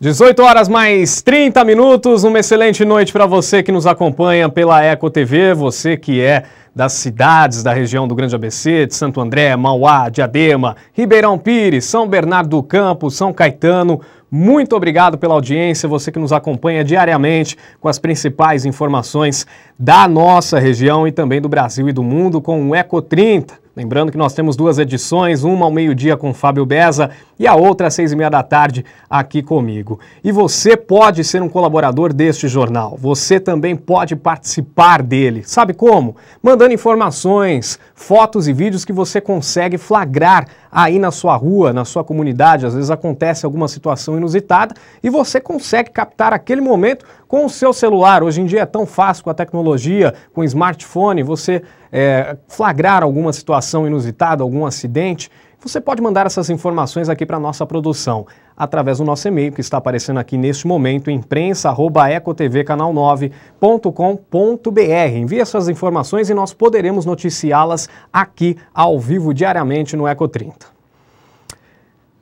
18 horas mais 30 minutos, uma excelente noite para você que nos acompanha pela Eco TV, você que é das cidades da região do Grande ABC, de Santo André, Mauá, Diadema, Ribeirão Pires, São Bernardo do Campo, São Caetano. Muito obrigado pela audiência, você que nos acompanha diariamente com as principais informações da nossa região e também do Brasil e do mundo com o Eco 30. Lembrando que nós temos duas edições, uma ao meio-dia com Fábio Beza e a outra às seis e meia da tarde aqui comigo. E você pode ser um colaborador deste jornal. Você também pode participar dele. Sabe como? Mandando informações, fotos e vídeos que você consegue flagrar aí na sua rua, na sua comunidade. Às vezes acontece alguma situação inusitada e você consegue captar aquele momento com o seu celular. Hoje em dia é tão fácil com a tecnologia, com o smartphone, você é, flagrar alguma situação inusitada, algum acidente. Você pode mandar essas informações aqui para a nossa produção através do nosso e-mail que está aparecendo aqui neste momento, imprensa@ecotvcanal9.com.br. Envie suas informações e nós poderemos noticiá-las aqui ao vivo diariamente no Eco 30.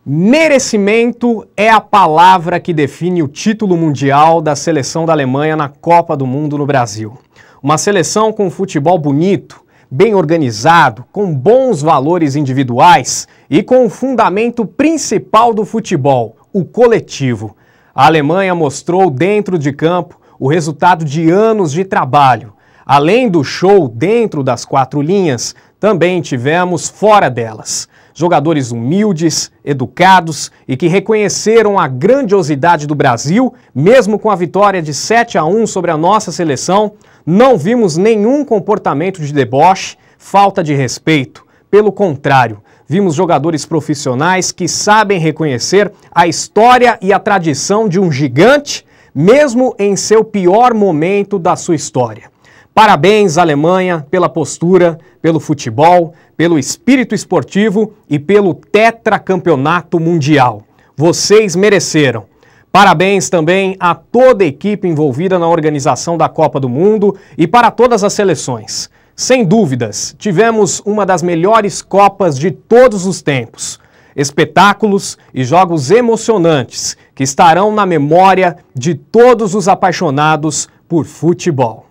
Merecimento é a palavra que define o título mundial da seleção da Alemanha na Copa do Mundo no Brasil. Uma seleção com futebol bonito, bem organizado, com bons valores individuais e com o fundamento principal do futebol, o coletivo. A Alemanha mostrou dentro de campo o resultado de anos de trabalho. Além do show dentro das quatro linhas, também tivemos fora delas jogadores humildes, educados e que reconheceram a grandiosidade do Brasil, mesmo com a vitória de 7 a 1 sobre a nossa seleção, não vimos nenhum comportamento de deboche, falta de respeito. Pelo contrário, vimos jogadores profissionais que sabem reconhecer a história e a tradição de um gigante, mesmo em seu pior momento da sua história. Parabéns, Alemanha, pela postura, pelo futebol, pelo espírito esportivo e pelo tetracampeonato mundial. Vocês mereceram. Parabéns também a toda a equipe envolvida na organização da Copa do Mundo e para todas as seleções. Sem dúvidas, tivemos uma das melhores Copas de todos os tempos. Espetáculos e jogos emocionantes que estarão na memória de todos os apaixonados por futebol.